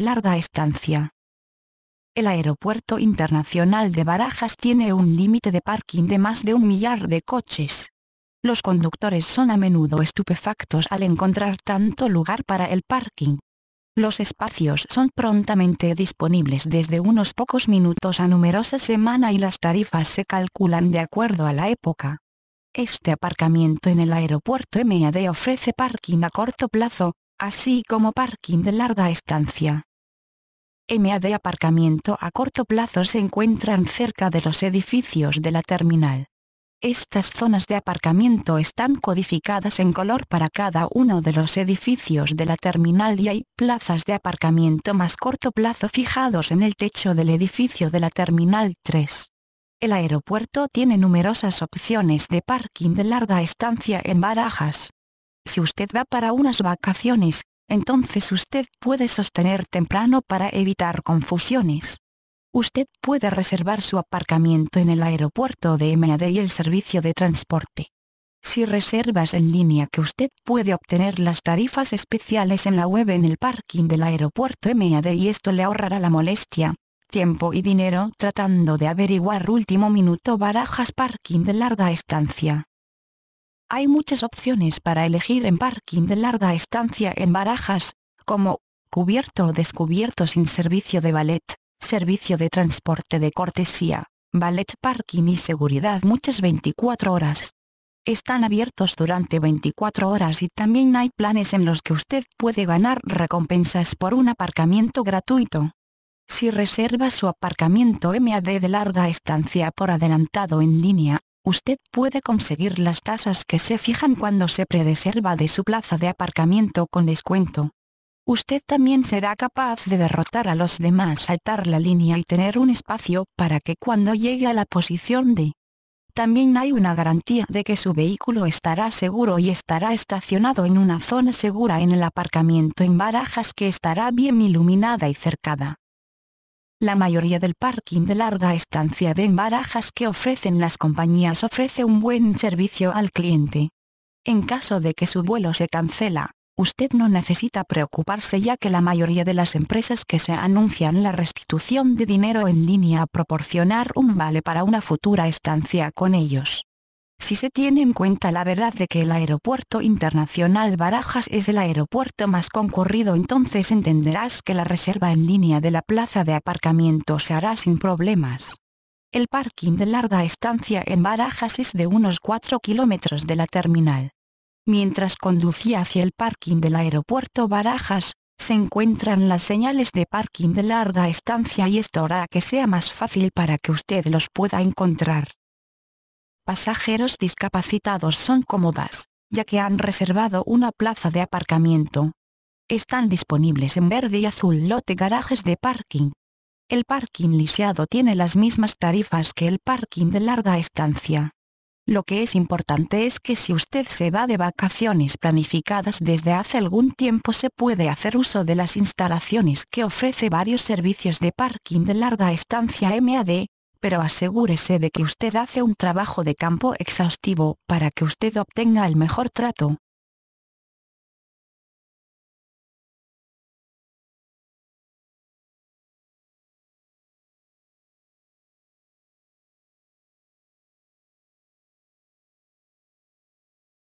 larga estancia. El Aeropuerto Internacional de Barajas tiene un límite de parking de más de un millar de coches. Los conductores son a menudo estupefactos al encontrar tanto lugar para el parking. Los espacios son prontamente disponibles desde unos pocos minutos a numerosa semana y las tarifas se calculan de acuerdo a la época. Este aparcamiento en el aeropuerto MAD ofrece parking a corto plazo, así como parking de larga estancia. MA de aparcamiento a corto plazo se encuentran cerca de los edificios de la terminal. Estas zonas de aparcamiento están codificadas en color para cada uno de los edificios de la terminal y hay plazas de aparcamiento más corto plazo fijados en el techo del edificio de la terminal 3. El aeropuerto tiene numerosas opciones de parking de larga estancia en Barajas. Si usted va para unas vacaciones, entonces usted puede sostener temprano para evitar confusiones. Usted puede reservar su aparcamiento en el aeropuerto de MAD y el servicio de transporte. Si reservas en línea que usted puede obtener las tarifas especiales en la web en el parking del aeropuerto MAD y esto le ahorrará la molestia, tiempo y dinero tratando de averiguar último minuto barajas parking de larga estancia. Hay muchas opciones para elegir en parking de larga estancia en Barajas, como, cubierto o descubierto sin servicio de ballet, servicio de transporte de cortesía, ballet parking y seguridad muchas 24 horas. Están abiertos durante 24 horas y también hay planes en los que usted puede ganar recompensas por un aparcamiento gratuito. Si reserva su aparcamiento MAD de larga estancia por adelantado en línea, usted puede conseguir las tasas que se fijan cuando se predeserva de su plaza de aparcamiento con descuento. Usted también será capaz de derrotar a los demás saltar la línea y tener un espacio para que cuando llegue a la posición de también hay una garantía de que su vehículo estará seguro y estará estacionado en una zona segura en el aparcamiento en barajas que estará bien iluminada y cercada. La mayoría del parking de larga estancia de Barajas que ofrecen las compañías ofrece un buen servicio al cliente. En caso de que su vuelo se cancela, usted no necesita preocuparse ya que la mayoría de las empresas que se anuncian la restitución de dinero en línea proporcionar un vale para una futura estancia con ellos. Si se tiene en cuenta la verdad de que el Aeropuerto Internacional Barajas es el aeropuerto más concurrido entonces entenderás que la reserva en línea de la plaza de aparcamiento se hará sin problemas. El parking de larga estancia en Barajas es de unos 4 kilómetros de la terminal. Mientras conducía hacia el parking del aeropuerto Barajas, se encuentran las señales de parking de larga estancia y esto hará que sea más fácil para que usted los pueda encontrar pasajeros discapacitados son cómodas, ya que han reservado una plaza de aparcamiento. Están disponibles en verde y azul lote garajes de parking. El parking lisiado tiene las mismas tarifas que el parking de larga estancia. Lo que es importante es que si usted se va de vacaciones planificadas desde hace algún tiempo se puede hacer uso de las instalaciones que ofrece varios servicios de parking de larga estancia MAD, pero asegúrese de que usted hace un trabajo de campo exhaustivo para que usted obtenga el mejor trato,